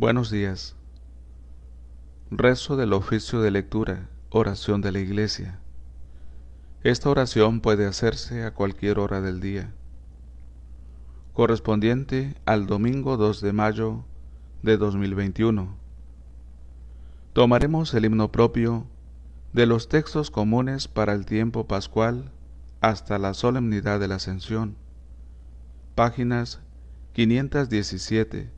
Buenos días. Rezo del oficio de lectura, oración de la iglesia. Esta oración puede hacerse a cualquier hora del día, correspondiente al domingo 2 de mayo de 2021. Tomaremos el himno propio de los textos comunes para el tiempo pascual hasta la solemnidad de la ascensión, páginas 517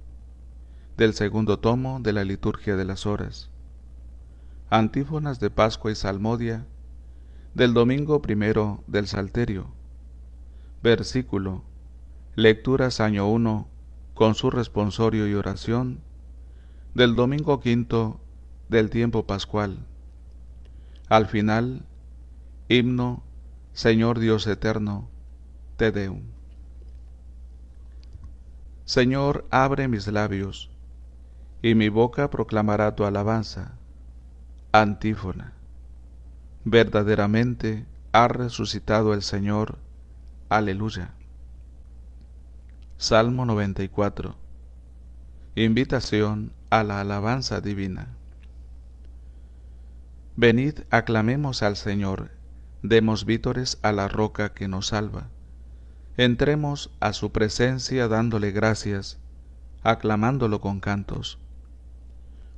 del segundo tomo de la Liturgia de las Horas. Antífonas de Pascua y Salmodia del domingo primero del Salterio. Versículo. Lecturas año 1 con su responsorio y oración del domingo quinto del tiempo pascual. Al final, himno Señor Dios eterno, Te Deum. Señor, abre mis labios y mi boca proclamará tu alabanza. Antífona. Verdaderamente ha resucitado el Señor. Aleluya. Salmo 94. Invitación a la alabanza divina. Venid, aclamemos al Señor, demos vítores a la roca que nos salva. Entremos a su presencia dándole gracias, aclamándolo con cantos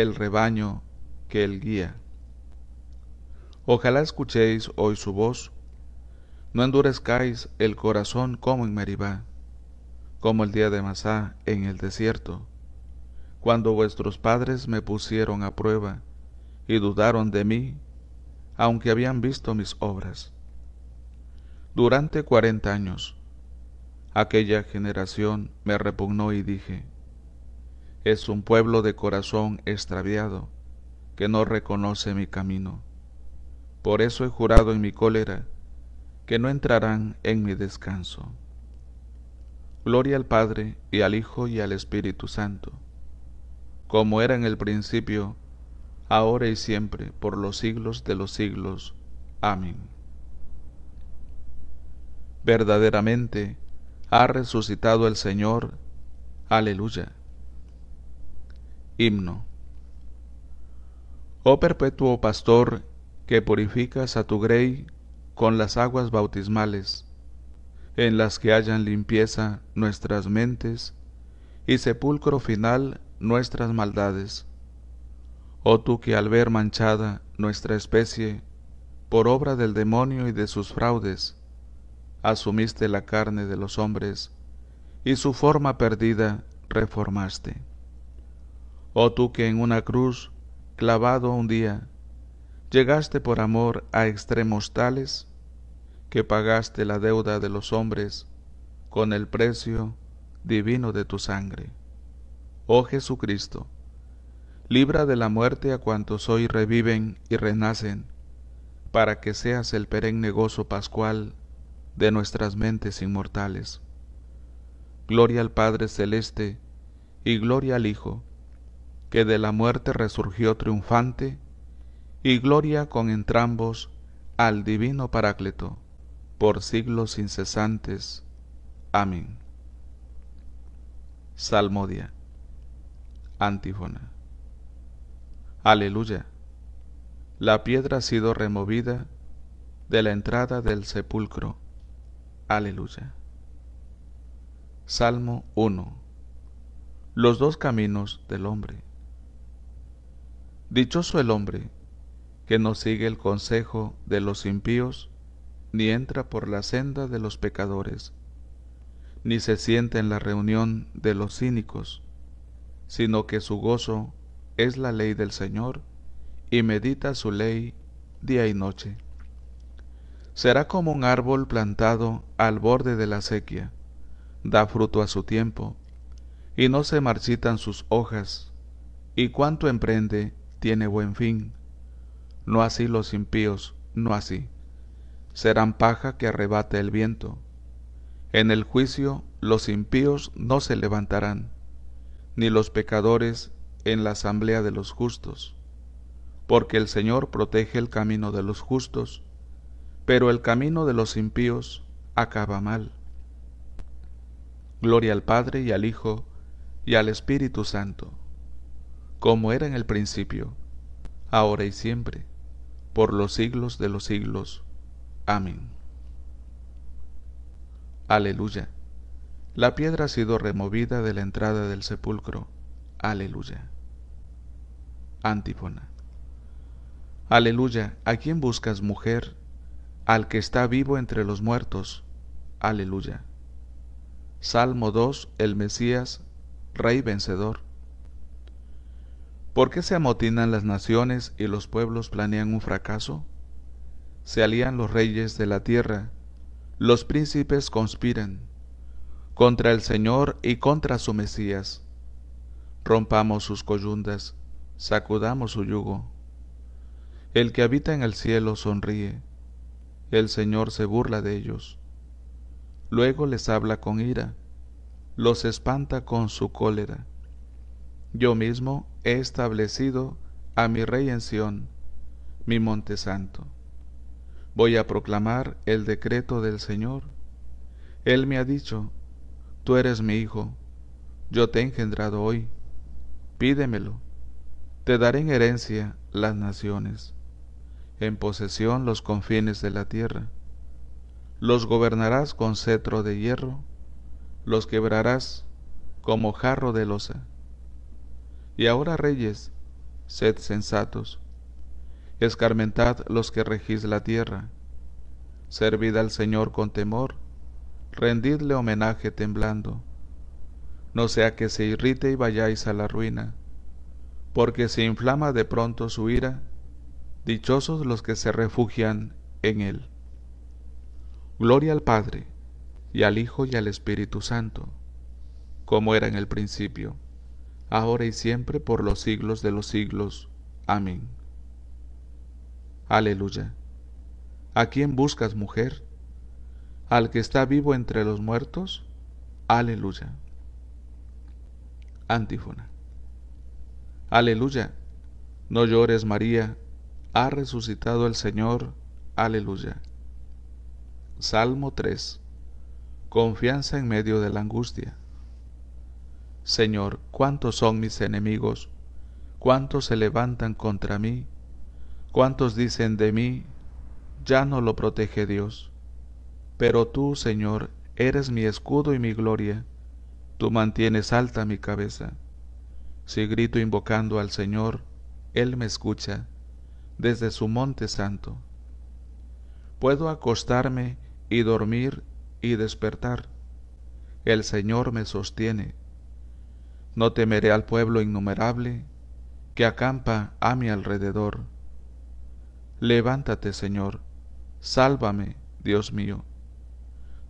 el rebaño que el guía. Ojalá escuchéis hoy su voz, no endurezcáis el corazón como en Meribá, como el día de Masá en el desierto, cuando vuestros padres me pusieron a prueba y dudaron de mí, aunque habían visto mis obras. Durante cuarenta años, aquella generación me repugnó y dije, es un pueblo de corazón extraviado que no reconoce mi camino. Por eso he jurado en mi cólera que no entrarán en mi descanso. Gloria al Padre y al Hijo y al Espíritu Santo, como era en el principio, ahora y siempre, por los siglos de los siglos. Amén. Verdaderamente ha resucitado el Señor. Aleluya. Himno. Oh perpetuo pastor, que purificas a tu grey con las aguas bautismales, en las que hayan limpieza nuestras mentes y sepulcro final nuestras maldades. Oh tú que al ver manchada nuestra especie, por obra del demonio y de sus fraudes, asumiste la carne de los hombres, y su forma perdida reformaste. Oh tú que en una cruz, clavado un día, llegaste por amor a extremos tales que pagaste la deuda de los hombres con el precio divino de tu sangre. Oh Jesucristo, libra de la muerte a cuantos hoy reviven y renacen, para que seas el perenne gozo pascual de nuestras mentes inmortales. Gloria al Padre Celeste y gloria al Hijo que de la muerte resurgió triunfante, y gloria con entrambos al divino Paráclito, por siglos incesantes. Amén. Salmodia. Antífona. Aleluya. La piedra ha sido removida de la entrada del sepulcro. Aleluya. Salmo 1. Los dos caminos del hombre. Dichoso el hombre que no sigue el consejo de los impíos, ni entra por la senda de los pecadores, ni se sienta en la reunión de los cínicos, sino que su gozo es la ley del Señor y medita su ley día y noche. Será como un árbol plantado al borde de la sequía, da fruto a su tiempo, y no se marchitan sus hojas, y cuanto emprende tiene buen fin. No así los impíos, no así. Serán paja que arrebate el viento. En el juicio los impíos no se levantarán, ni los pecadores en la asamblea de los justos, porque el Señor protege el camino de los justos, pero el camino de los impíos acaba mal. Gloria al Padre y al Hijo y al Espíritu Santo como era en el principio, ahora y siempre, por los siglos de los siglos. Amén. Aleluya. La piedra ha sido removida de la entrada del sepulcro. Aleluya. Antífona. Aleluya, ¿a quién buscas, mujer? Al que está vivo entre los muertos. Aleluya. Salmo 2, el Mesías, Rey vencedor. ¿Por qué se amotinan las naciones y los pueblos planean un fracaso? Se alían los reyes de la tierra, los príncipes conspiran contra el Señor y contra su Mesías. Rompamos sus coyundas, sacudamos su yugo. El que habita en el cielo sonríe, el Señor se burla de ellos. Luego les habla con ira, los espanta con su cólera. Yo mismo he establecido a mi rey en Sión, mi monte santo. Voy a proclamar el decreto del Señor. Él me ha dicho, tú eres mi hijo, yo te he engendrado hoy, pídemelo, te daré en herencia las naciones, en posesión los confines de la tierra. Los gobernarás con cetro de hierro, los quebrarás como jarro de losa y ahora, reyes, sed sensatos, escarmentad los que regís la tierra, servid al Señor con temor, rendidle homenaje temblando, no sea que se irrite y vayáis a la ruina, porque se inflama de pronto su ira, dichosos los que se refugian en él. Gloria al Padre, y al Hijo y al Espíritu Santo, como era en el principio ahora y siempre, por los siglos de los siglos. Amén. Aleluya. ¿A quién buscas, mujer? ¿Al que está vivo entre los muertos? Aleluya. Antífona. Aleluya. No llores, María. Ha resucitado el Señor. Aleluya. Salmo 3. Confianza en medio de la angustia. Señor, cuántos son mis enemigos, cuántos se levantan contra mí, cuántos dicen de mí, ya no lo protege Dios. Pero tú, Señor, eres mi escudo y mi gloria, tú mantienes alta mi cabeza. Si grito invocando al Señor, Él me escucha desde su monte santo. Puedo acostarme y dormir y despertar. El Señor me sostiene. No temeré al pueblo innumerable que acampa a mi alrededor. Levántate, Señor, sálvame, Dios mío.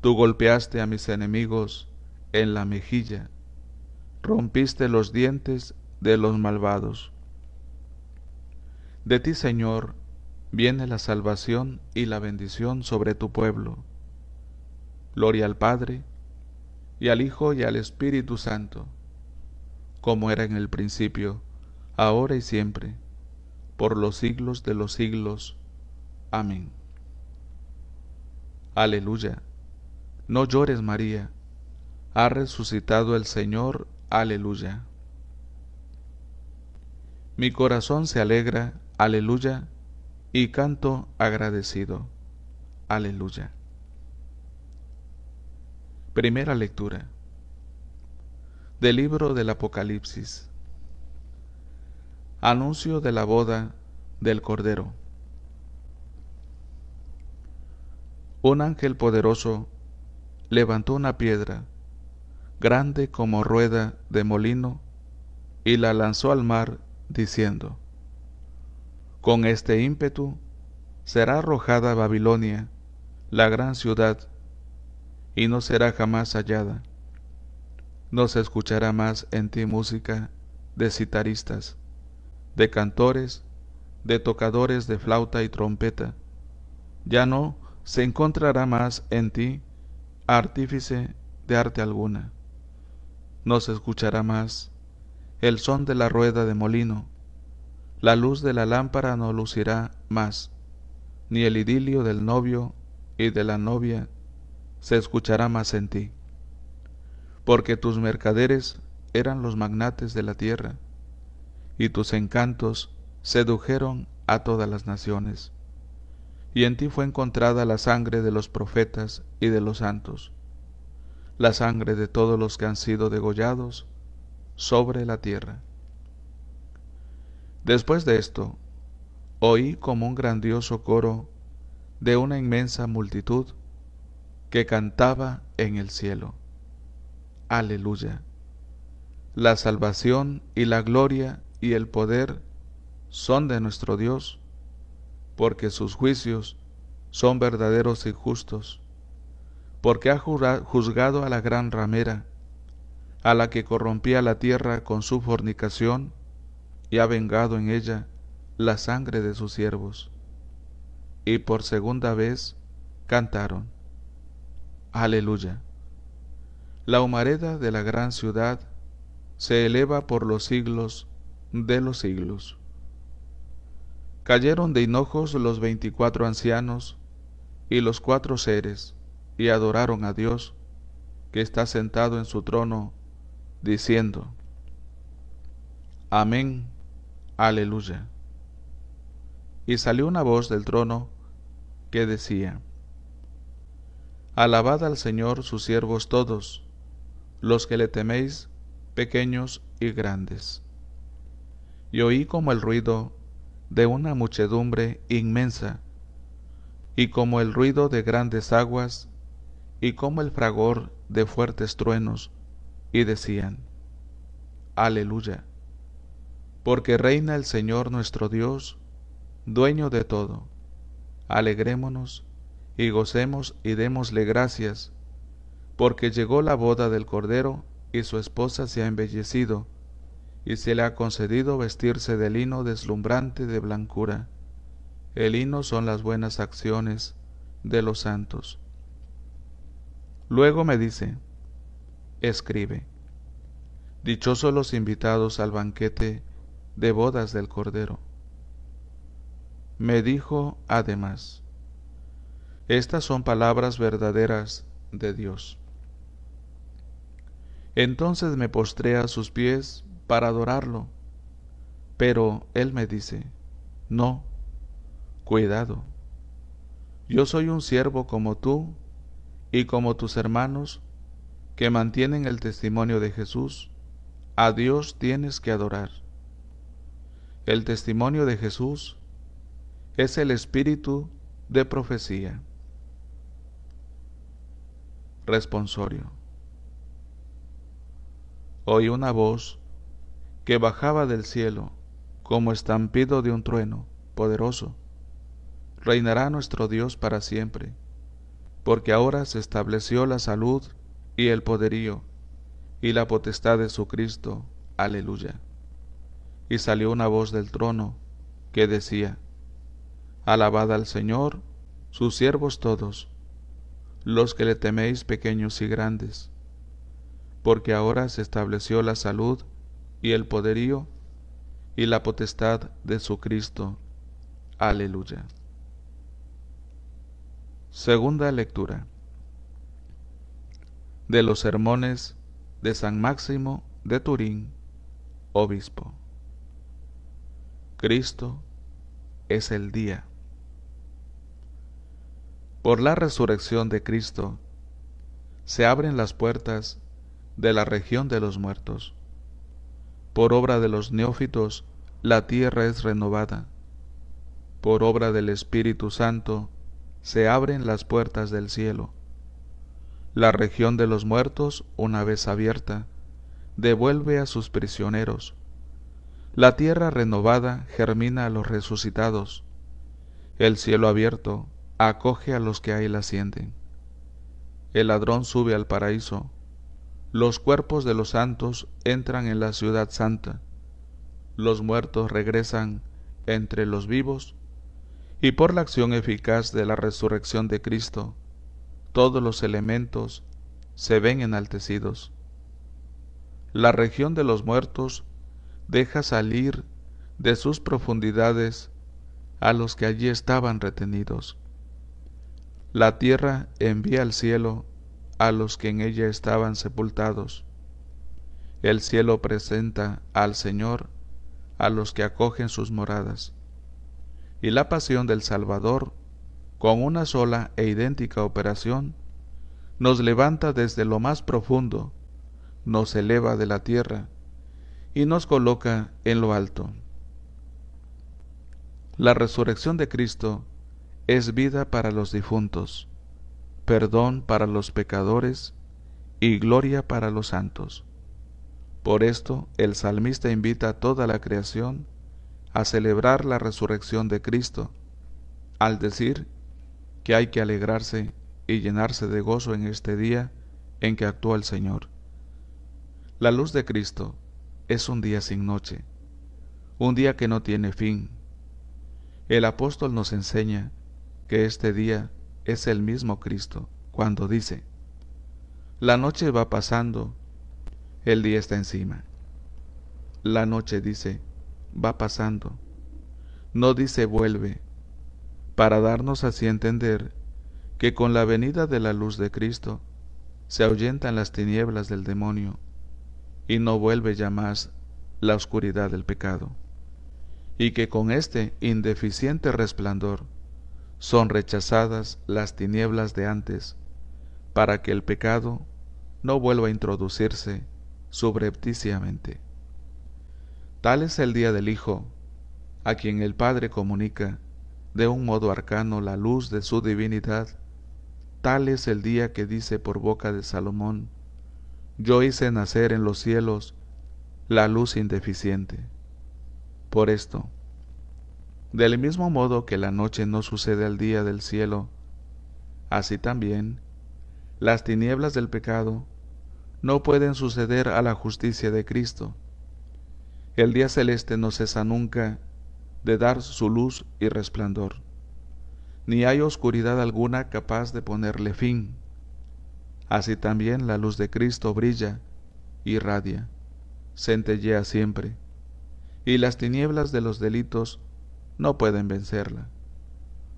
Tú golpeaste a mis enemigos en la mejilla, rompiste los dientes de los malvados. De ti, Señor, viene la salvación y la bendición sobre tu pueblo. Gloria al Padre, y al Hijo, y al Espíritu Santo como era en el principio, ahora y siempre, por los siglos de los siglos. Amén. Aleluya. No llores, María. Ha resucitado el Señor. Aleluya. Mi corazón se alegra. Aleluya. Y canto agradecido. Aleluya. Primera lectura del libro del Apocalipsis. Anuncio de la boda del Cordero. Un ángel poderoso levantó una piedra, grande como rueda de molino, y la lanzó al mar, diciendo, Con este ímpetu será arrojada Babilonia, la gran ciudad, y no será jamás hallada no se escuchará más en ti música de citaristas, de cantores, de tocadores de flauta y trompeta. Ya no se encontrará más en ti artífice de arte alguna. No se escuchará más el son de la rueda de molino. La luz de la lámpara no lucirá más, ni el idilio del novio y de la novia se escuchará más en ti porque tus mercaderes eran los magnates de la tierra, y tus encantos sedujeron a todas las naciones. Y en ti fue encontrada la sangre de los profetas y de los santos, la sangre de todos los que han sido degollados sobre la tierra. Después de esto, oí como un grandioso coro de una inmensa multitud que cantaba en el cielo. Aleluya. La salvación y la gloria y el poder son de nuestro Dios, porque sus juicios son verdaderos y justos, porque ha juzgado a la gran ramera, a la que corrompía la tierra con su fornicación, y ha vengado en ella la sangre de sus siervos. Y por segunda vez cantaron, Aleluya. La humareda de la gran ciudad se eleva por los siglos de los siglos. Cayeron de hinojos los veinticuatro ancianos y los cuatro seres, y adoraron a Dios, que está sentado en su trono, diciendo, Amén, aleluya. Y salió una voz del trono que decía, Alabad al Señor sus siervos todos, los que le teméis, pequeños y grandes. Y oí como el ruido de una muchedumbre inmensa, y como el ruido de grandes aguas, y como el fragor de fuertes truenos, y decían, Aleluya, porque reina el Señor nuestro Dios, dueño de todo. Alegrémonos y gocemos y démosle gracias porque llegó la boda del Cordero, y su esposa se ha embellecido, y se le ha concedido vestirse de lino deslumbrante de blancura. El lino son las buenas acciones de los santos. Luego me dice, escribe, Dichosos los invitados al banquete de bodas del Cordero. Me dijo además, Estas son palabras verdaderas de Dios. Entonces me postré a sus pies para adorarlo. Pero él me dice, no, cuidado, yo soy un siervo como tú y como tus hermanos que mantienen el testimonio de Jesús, a Dios tienes que adorar. El testimonio de Jesús es el espíritu de profecía. Responsorio oí una voz que bajaba del cielo como estampido de un trueno poderoso. Reinará nuestro Dios para siempre, porque ahora se estableció la salud y el poderío y la potestad de su Cristo. Aleluya. Y salió una voz del trono que decía, Alabad al Señor, sus siervos todos, los que le teméis pequeños y grandes porque ahora se estableció la salud y el poderío y la potestad de su Cristo. Aleluya. Segunda lectura de los sermones de San Máximo de Turín, obispo. Cristo es el día. Por la resurrección de Cristo se abren las puertas de la región de los muertos. Por obra de los neófitos, la tierra es renovada. Por obra del Espíritu Santo, se abren las puertas del cielo. La región de los muertos, una vez abierta, devuelve a sus prisioneros. La tierra renovada germina a los resucitados. El cielo abierto acoge a los que ahí la sienten. El ladrón sube al paraíso, los cuerpos de los santos entran en la ciudad santa, los muertos regresan entre los vivos, y por la acción eficaz de la resurrección de Cristo, todos los elementos se ven enaltecidos. La región de los muertos deja salir de sus profundidades a los que allí estaban retenidos. La tierra envía al cielo a los que en ella estaban sepultados. El cielo presenta al Señor a los que acogen sus moradas. Y la pasión del Salvador, con una sola e idéntica operación, nos levanta desde lo más profundo, nos eleva de la tierra y nos coloca en lo alto. La resurrección de Cristo es vida para los difuntos perdón para los pecadores y gloria para los santos. Por esto el salmista invita a toda la creación a celebrar la resurrección de Cristo, al decir que hay que alegrarse y llenarse de gozo en este día en que actúa el Señor. La luz de Cristo es un día sin noche, un día que no tiene fin. El apóstol nos enseña que este día es el mismo Cristo cuando dice, la noche va pasando, el día está encima. La noche dice, va pasando, no dice vuelve, para darnos así entender que con la venida de la luz de Cristo se ahuyentan las tinieblas del demonio y no vuelve ya más la oscuridad del pecado, y que con este indeficiente resplandor son rechazadas las tinieblas de antes, para que el pecado no vuelva a introducirse subrepticiamente. Tal es el día del Hijo, a quien el Padre comunica de un modo arcano la luz de su divinidad. Tal es el día que dice por boca de Salomón, yo hice nacer en los cielos la luz indeficiente. Por esto, del mismo modo que la noche no sucede al día del cielo, así también las tinieblas del pecado no pueden suceder a la justicia de Cristo. El día celeste no cesa nunca de dar su luz y resplandor, ni hay oscuridad alguna capaz de ponerle fin. Así también la luz de Cristo brilla, irradia, centellea siempre, y las tinieblas de los delitos no pueden vencerla.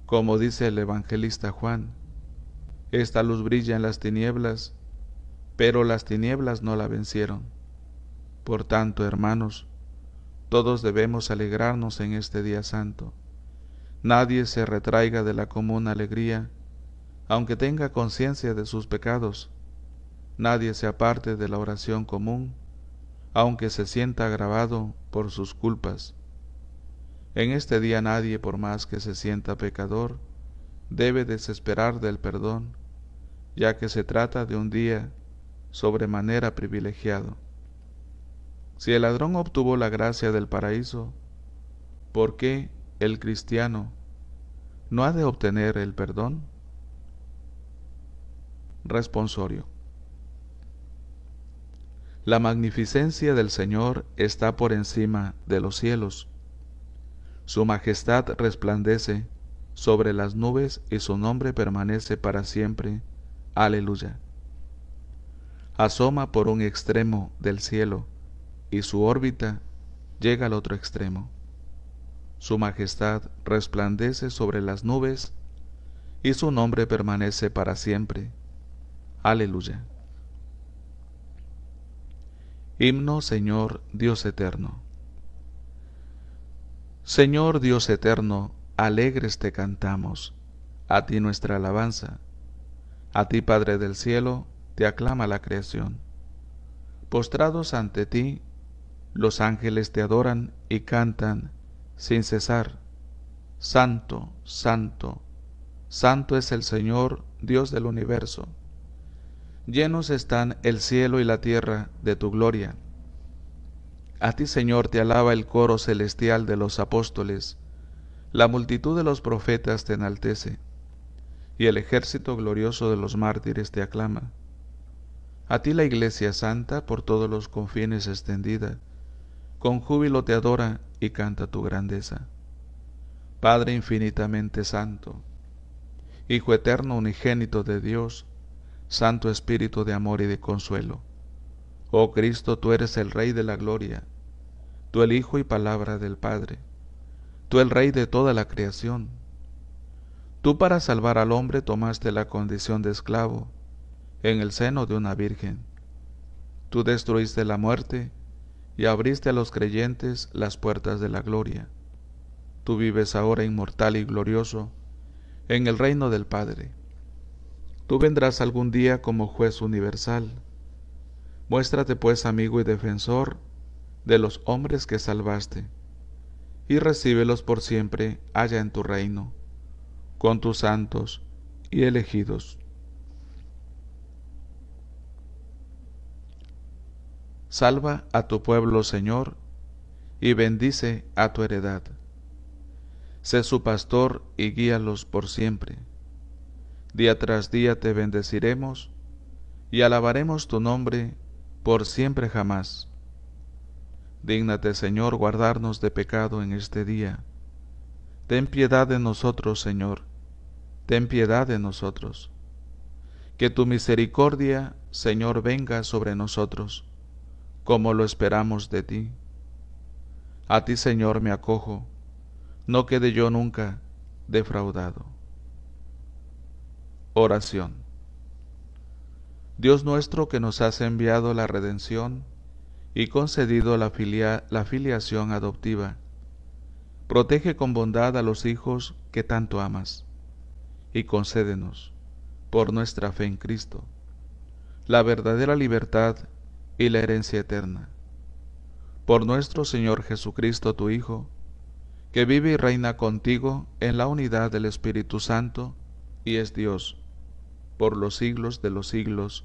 Como dice el evangelista Juan, esta luz brilla en las tinieblas, pero las tinieblas no la vencieron. Por tanto, hermanos, todos debemos alegrarnos en este día santo. Nadie se retraiga de la común alegría, aunque tenga conciencia de sus pecados. Nadie se aparte de la oración común, aunque se sienta agravado por sus culpas. En este día nadie, por más que se sienta pecador, debe desesperar del perdón, ya que se trata de un día sobremanera privilegiado. Si el ladrón obtuvo la gracia del paraíso, ¿por qué el cristiano no ha de obtener el perdón? Responsorio. La magnificencia del Señor está por encima de los cielos su majestad resplandece sobre las nubes y su nombre permanece para siempre. Aleluya. Asoma por un extremo del cielo y su órbita llega al otro extremo. Su majestad resplandece sobre las nubes y su nombre permanece para siempre. Aleluya. Himno Señor Dios eterno. Señor Dios eterno, alegres te cantamos, a ti nuestra alabanza, a ti Padre del cielo, te aclama la creación. Postrados ante ti, los ángeles te adoran y cantan sin cesar. Santo, santo, santo es el Señor, Dios del universo. Llenos están el cielo y la tierra de tu gloria. A ti, Señor, te alaba el coro celestial de los apóstoles, la multitud de los profetas te enaltece, y el ejército glorioso de los mártires te aclama. A ti la Iglesia Santa por todos los confines extendida, con júbilo te adora y canta tu grandeza. Padre infinitamente santo, Hijo eterno unigénito de Dios, Santo Espíritu de amor y de consuelo Oh Cristo, tú eres el Rey de la Gloria, tú el Hijo y Palabra del Padre, tú el Rey de toda la creación. Tú para salvar al hombre tomaste la condición de esclavo en el seno de una virgen. Tú destruiste la muerte y abriste a los creyentes las puertas de la gloria. Tú vives ahora inmortal y glorioso en el reino del Padre. Tú vendrás algún día como juez universal Muéstrate pues amigo y defensor de los hombres que salvaste, y recíbelos por siempre allá en tu reino, con tus santos y elegidos. Salva a tu pueblo, Señor, y bendice a tu heredad. Sé su pastor y guíalos por siempre. Día tras día te bendeciremos y alabaremos tu nombre por siempre jamás. Dígnate, Señor, guardarnos de pecado en este día. Ten piedad de nosotros, Señor. Ten piedad de nosotros. Que tu misericordia, Señor, venga sobre nosotros, como lo esperamos de ti. A ti, Señor, me acojo. No quede yo nunca defraudado. Oración. Dios nuestro que nos has enviado la redención y concedido la, filiación adoptiva, protege con bondad a los hijos que tanto amas y concédenos, por nuestra fe en Cristo, la verdadera libertad y la herencia eterna. Por nuestro Señor Jesucristo, tu Hijo, que vive y reina contigo en la unidad del Espíritu Santo y es Dios, por los siglos de los siglos.